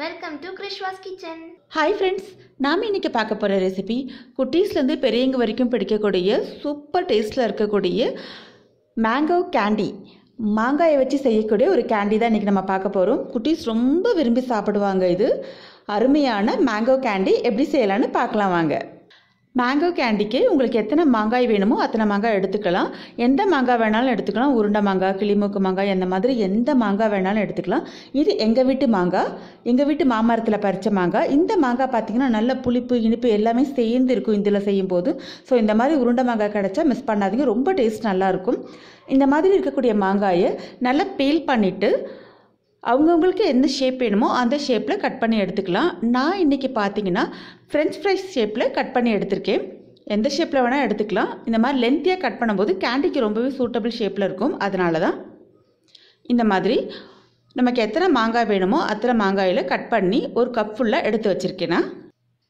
welcome to Krishwas kitchen hi friends நாம் இன்றைக்கி பார்க்க போகிற ரெசிபி குட்டீஸ்லேருந்து பெரியவங்க வரைக்கும் பிடிக்கக்கூடிய சூப்பர் டேஸ்ட்டில் இருக்கக்கூடிய மேங்கோ கேண்டி மாங்காயை வச்சு செய்யக்கூடிய ஒரு கேண்டி தான் இன்றைக்கி நம்ம பார்க்க போகிறோம் குட்டீஸ் ரொம்ப விரும்பி சாப்பிடுவாங்க இது அருமையான மேங்கோ கேண்டி எப்படி செய்யலான்னு பார்க்கலாம் வாங்க மேங்கோ கேண்டிக்கு உங்களுக்கு எத்தனை மாங்காய் வேணுமோ அத்தனை மாங்காய் எடுத்துக்கலாம் எந்த மாங்காய் வேணாலும் எடுத்துக்கலாம் உருண்டை மாங்காய் கிளிமூக்கு மாங்காய் அந்த மாதிரி எந்த மாங்காய் வேணாலும் எடுத்துக்கலாம் இது எங்கள் வீட்டு மாங்காய் எங்கள் வீட்டு மாமரத்தில் பறித்த மாங்காய் இந்த மாங்காய் பார்த்திங்கன்னா நல்ல புளிப்பு இனிப்பு எல்லாமே சேர்ந்து இருக்கும் இதில் போது ஸோ இந்த மாதிரி உருண்டை மாங்காய் கிடச்சா மிஸ் பண்ணாதீங்க ரொம்ப டேஸ்ட் நல்லாயிருக்கும் இந்த மாதிரி இருக்கக்கூடிய மாங்காயை நல்லா பீல் பண்ணிவிட்டு அவங்கவுங்களுக்கு எந்த ஷேப் வேணுமோ அந்த ஷேப்பில் கட் பண்ணி எடுத்துக்கலாம் நான் இன்றைக்கி பார்த்தீங்கன்னா ஃப்ரெஞ்ச் ஃப்ரைஸ் ஷேப்பில் கட் பண்ணி எடுத்திருக்கேன் எந்த ஷேப்பில் வேணால் எடுத்துக்கலாம் இந்த மாதிரி லென்த்தியாக கட் பண்ணும்போது கேண்டிக்கு ரொம்பவே சூட்டபிள் ஷேப்பில் இருக்கும் அதனால தான் இந்த மாதிரி நமக்கு எத்தனை மாங்காய் வேணுமோ அத்தனை மாங்காயில் கட் பண்ணி ஒரு கப் ஃபுல்லாக எடுத்து வச்சுருக்கேன்னா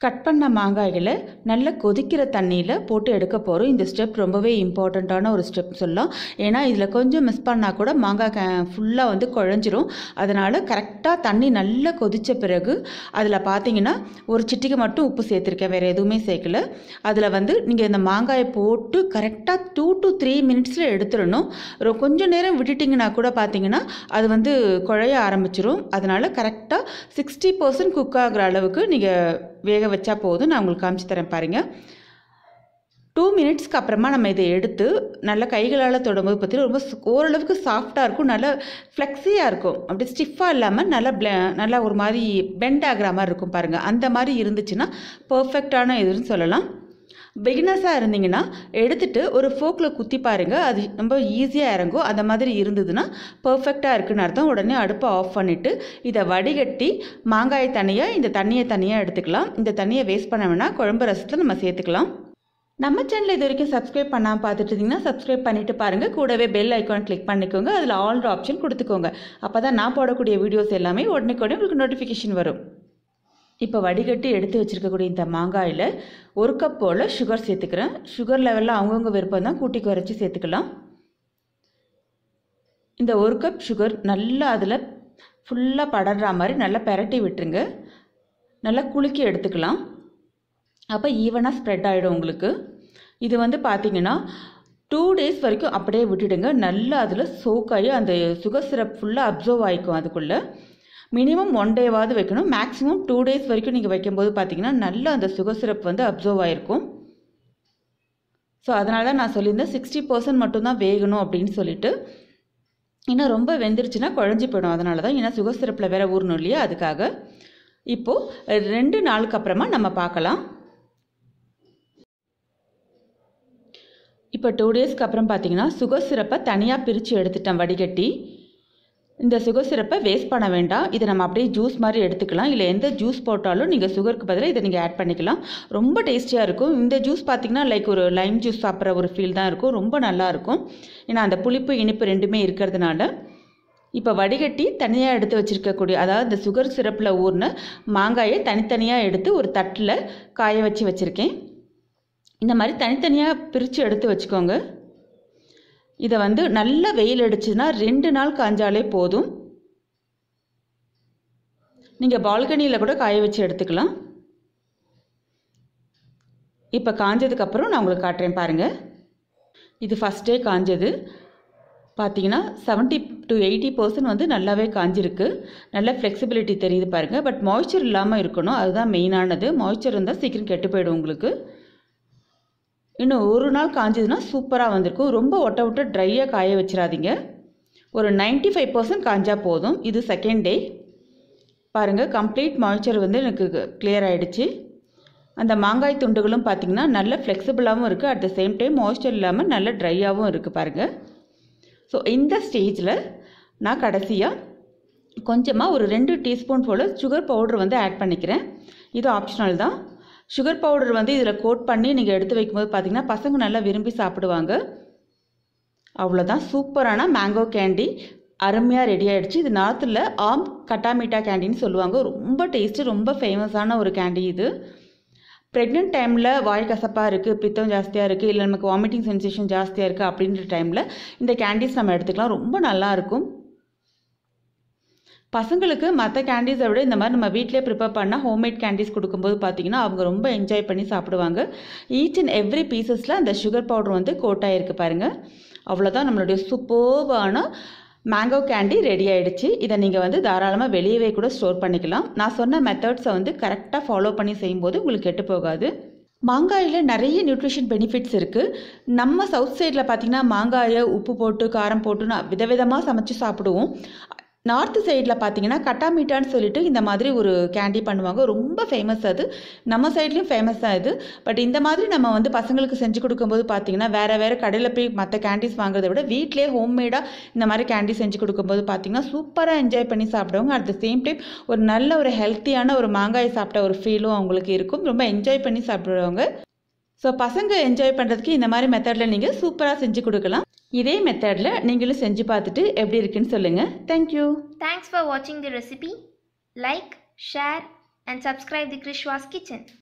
கட் பண்ண மாங்காய்களை நல்லா கொதிக்கிற தண்ணியில் போட்டு எடுக்க போகிறோம் இந்த ஸ்டெப் ரொம்பவே இம்பார்ட்டண்ட்டான ஒரு ஸ்டெப் சொல்லலாம் ஏன்னா இதில் கொஞ்சம் மிஸ் பண்ணால் கூட மாங்காய் க ஃபுல்லாக வந்து குழஞ்சிரும் அதனால் கரெக்டாக தண்ணி நல்லா கொதித்த பிறகு அதில் பார்த்தீங்கன்னா ஒரு சிட்டிக்கு மட்டும் உப்பு சேர்த்துருக்கேன் வேறு எதுவுமே சேர்க்கல அதில் வந்து நீங்கள் இந்த மாங்காயை போட்டு கரெக்டாக டூ டு த்ரீ மினிட்ஸில் எடுத்துடணும் கொஞ்சம் நேரம் விட்டுட்டிங்கன்னா கூட பார்த்தீங்கன்னா அது வந்து குழைய ஆரம்பிச்சிரும் அதனால் கரெக்டாக சிக்ஸ்டி பர்சன்ட் குக் ஆகிற அளவுக்கு நீங்கள் வேக வச்சா போதும் நான் உங்களுக்கு காமிச்சு தரேன் பாருங்கள் டூ மினிட்ஸ்க்கு அப்புறமா நம்ம இதை எடுத்து நல்லா கைகளால் தொடும்போது பார்த்தீங்கன்னா ரொம்ப ஓரளவுக்கு சாஃப்டாக இருக்கும் நல்லா ஃப்ளெக்ஸியாக இருக்கும் அப்படி ஸ்டிஃபாக இல்லாமல் நல்லா ப்ள நல்லா ஒரு மாதிரி பெண்ட் ஆகிற மாதிரி இருக்கும் பாருங்கள் அந்த மாதிரி இருந்துச்சுன்னா பர்ஃபெக்டான இதுன்னு சொல்லலாம் பிகினர்ஸாக இருந்தீங்கன்னா எடுத்துகிட்டு ஒரு ஃபோக்கில் குத்தி பாருங்கள் அது ரொம்ப ஈஸியாக இறங்கும் அந்த மாதிரி இருந்ததுன்னா பர்ஃபெக்டாக இருக்குதுன்னு அர்த்தம் உடனே அடுப்பை ஆஃப் பண்ணிவிட்டு இதை வடிகட்டி மாங்காய் தனியாக இந்த தண்ணியை தனியாக எடுத்துக்கலாம் இந்த தண்ணியை வேஸ்ட் பண்ண வேணால் குழம்பு ரசத்தில் நம்ம சேர்த்துக்கலாம் நம்ம சேனலில் இது வரைக்கும் சப்ஸ்கிரைப் பண்ணாமல் பார்த்துட்டு இருந்தீங்கன்னா சப்ஸ்கிரைப் பண்ணிட்டு பாருங்கள் கூடவே பெல் ஐக்கான் கிளிக் பண்ணிக்கோங்க அதில் ஆல்ரெடி ஆப்ஷன் கொடுத்துக்கோங்க அப்போ தான் நான் போடக்கூடிய வீடியோஸ் எல்லாமே உடனே உங்களுக்கு நோட்டிஃபிகேஷன் வரும் இப்போ வடிகட்டி எடுத்து வச்சுருக்கக்கூடிய இந்த மாங்காயில் ஒரு கப் போல் சுகர் சேர்த்துக்கிறேன் சுகர் லெவலில் அவங்கவுங்க விருப்பம் தான் கூட்டி குறைச்சி சேர்த்துக்கலாம் இந்த ஒரு கப் சுகர் நல்லா அதில் ஃபுல்லாக படற மாதிரி நல்லா பெரட்டி விட்டுருங்க நல்லா குலுக்கி எடுத்துக்கலாம் அப்போ ஈவனாக ஸ்ப்ரெட் ஆகிடும் உங்களுக்கு இது வந்து பார்த்திங்கன்னா டூ டேஸ் வரைக்கும் அப்படியே விட்டுடுங்க நல்லா அதில் சோக்காகி அந்த சுகர் சிரப் ஃபுல்லாக அப்சர்வ் ஆகிக்கும் அதுக்குள்ளே மினிமம் ஒன் டேவாவது வைக்கணும் மேக்ஸிமம் டூ டேஸ் வரைக்கும் நீங்கள் வைக்கும்போது பார்த்தீங்கன்னா நல்ல அந்த சுகர் சிரப் வந்து அப்சர்வ் ஆகிருக்கும் ஸோ அதனால தான் நான் சொல்லியிருந்தேன் சிக்ஸ்டி பர்சன்ட் மட்டும்தான் வேகணும் அப்படின்னு சொல்லிட்டு இன்னும் ரொம்ப வெந்துருச்சுன்னா குழஞ்சி போயிடும் அதனால தான் ஏன்னா சுகர் சிரப்பில் வேறு ஊறணும் இல்லையா அதுக்காக இப்போது ரெண்டு நாளுக்கு அப்புறமா நம்ம பார்க்கலாம் இப்போ டூ டேஸ்க்கு அப்புறம் பார்த்தீங்கன்னா சுகர் சிரப்பை தனியாக பிரித்து எடுத்துட்டேன் வடிகட்டி இந்த சுகர் சிரப்பை வேஸ்ட் பண்ண வேண்டாம் இதை நம்ம அப்படியே ஜூஸ் மாதிரி எடுத்துக்கலாம் இல்லை எந்த ஜூஸ் போட்டாலும் நீங்கள் சுகருக்கு பதிலாக இதை நீங்கள் ஆட் பண்ணிக்கலாம் ரொம்ப டேஸ்டியாக இருக்கும் இந்த ஜூஸ் பார்த்திங்கன்னா லைக் ஒரு லைம் ஜூஸ் சாப்பிட்ற ஒரு ஃபீல் தான் இருக்கும் ரொம்ப நல்லாயிருக்கும் ஏன்னா அந்த புளிப்பு இனிப்பு ரெண்டுமே இருக்கிறதுனால இப்போ வடிகட்டி தனியாக எடுத்து வச்சுருக்கக்கூடிய அதாவது இந்த சுகர் சிரப்பில் ஊர்ன மாங்காயை தனித்தனியாக எடுத்து ஒரு தட்டில் காய வச்சு வச்சுருக்கேன் இந்த மாதிரி தனித்தனியாக பிரித்து எடுத்து வச்சுக்கோங்க இதை வந்து நல்ல வெயில் அடிச்சுன்னா ரெண்டு நாள் காஞ்சாலே போதும் நீங்கள் பால்கனியில் கூட காய வச்சு எடுத்துக்கலாம் இப்போ காஞ்சதுக்கப்புறம் நான் உங்களுக்கு காட்டுறேன் பாருங்கள் இது ஃபஸ்ட்டே காஞ்சது பார்த்தீங்கன்னா செவன்ட்டி டு எயிட்டி பர்சன்ட் வந்து நல்லாவே காஞ்சிருக்கு நல்ல ஃப்ளெக்சிபிலிட்டி தெரியுது பாருங்கள் பட் மாய்ச்சர் இல்லாமல் இருக்கணும் அதுதான் மெயினானது மாய்ச்சர் இருந்தால் சீக்கிரம் கெட்டு போயிடும் உங்களுக்கு இன்னும் ஒரு நாள் காஞ்சதுன்னா சூப்பராக வந்திருக்கும் ரொம்ப ஒட்ட விட்ட ட்ரையாக காய வச்சிடாதீங்க ஒரு நைன்ட்டி ஃபைவ் பர்சன்ட் காஞ்சால் போதும் இது செகண்ட் டே பாருங்கள் கம்ப்ளீட் மாய்ச்சர் வந்து எனக்கு கிளியர் ஆகிடுச்சு அந்த மாங்காய் துண்டுகளும் பார்த்திங்கன்னா நல்ல ஃப்ளெக்சிபிளாகவும் இருக்குது at the same time moisture இல்லாமல் நல்ல ட்ரையாகவும் இருக்குது பாருங்கள் ஸோ இந்த ஸ்டேஜில் நான் கடைசியாக கொஞ்சமாக ஒரு ரெண்டு டீஸ்பூன் போல் சுகர் பவுட்ரு வந்து ஆட் பண்ணிக்கிறேன் இது ஆப்ஷனல் தான் சுகர் பவுடர் வந்து இதில் கோட் பண்ணி நீங்கள் எடுத்து வைக்கும்போது பார்த்திங்கன்னா பசங்க நல்லா விரும்பி சாப்பிடுவாங்க அவ்வளோதான் சூப்பரான மேங்கோ கேண்டி அருமையாக ரெடி ஆகிடுச்சு இது நார்த்தில் ஆம் கட்டாமீட்டா கேண்டின்னு சொல்லுவாங்க ரொம்ப டேஸ்ட்டு ரொம்ப ஃபேமஸான ஒரு கேண்டி இது ப்ரெக்னென்ட் டைமில் வாய் கசப்பாக இருக்குது பித்தம் ஜாஸ்தியாக இருக்குது இல்லை நமக்கு வாமிட்டிங் சென்சேஷன் ஜாஸ்தியாக இருக்குது அப்படின்ற டைமில் இந்த கேண்டீஸ் நம்ம எடுத்துக்கலாம் ரொம்ப நல்லாயிருக்கும் பசங்களுக்கு மற்ற கேண்டீஸை விட இந்த மாதிரி நம்ம வீட்டிலே ப்ரிப்பேர் பண்ணால் ஹோம்மேட் கேண்டீஸ் கொடுக்கும்போது பார்த்திங்கன்னா அவங்க ரொம்ப என்ஜாய் பண்ணி சாப்பிடுவாங்க ஈச் அண்ட் எவ்ரி பீசஸில் அந்த சுகர் பவுடர் வந்து ஆகிருக்கு பாருங்கள் அவ்வளோதான் நம்மளுடைய சூப்பர்வான மேங்கோ கேண்டி ரெடி ஆகிடுச்சு இதை நீங்கள் வந்து தாராளமாக வெளியவே கூட ஸ்டோர் பண்ணிக்கலாம் நான் சொன்ன மெத்தட்ஸை வந்து கரெக்டாக ஃபாலோ பண்ணி செய்யும்போது உங்களுக்கு கெட்டு போகாது மாங்காயில் நிறைய நியூட்ரிஷன் பெனிஃபிட்ஸ் இருக்குது நம்ம சவுத் சைடில் பார்த்திங்கன்னா மாங்காயை உப்பு போட்டு காரம் போட்டு நான் விதவிதமாக சமைச்சு சாப்பிடுவோம் நார்த் சைடில் பார்த்தீங்கன்னா கட்டா மீட்டான்னு சொல்லிட்டு இந்த மாதிரி ஒரு கேண்டி பண்ணுவாங்க ரொம்ப ஃபேமஸ் அது நம்ம சைட்லேயும் ஃபேமஸ் தான் இது பட் இந்த மாதிரி நம்ம வந்து பசங்களுக்கு செஞ்சு கொடுக்கும்போது பார்த்தீங்கன்னா வேறு வேறு கடையில் போய் மற்ற கேண்டிஸ் வாங்குறத விட வீட்டிலே ஹோம்மேடாக இந்த மாதிரி கேண்டி செஞ்சு கொடுக்கும்போது பார்த்தீங்கன்னா சூப்பராக என்ஜாய் பண்ணி சாப்பிடுவாங்க அட் த சேம் டைம் ஒரு நல்ல ஒரு ஹெல்த்தியான ஒரு மாங்காய் சாப்பிட்ட ஒரு ஃபீலும் அவங்களுக்கு இருக்கும் ரொம்ப என்ஜாய் பண்ணி சாப்பிடுவாங்க ஸோ பசங்க என்ஜாய் பண்ணுறதுக்கு இந்த மாதிரி மெத்தடில் நீங்கள் சூப்பராக செஞ்சு கொடுக்கலாம் இதே மெத்தடில் நீங்களும் செஞ்சு பார்த்துட்டு எப்படி இருக்குன்னு சொல்லுங்கள் தேங்க்யூ தேங்க்ஸ் ஃபார் வாட்சிங் the recipe like share and subscribe the Krishwas kitchen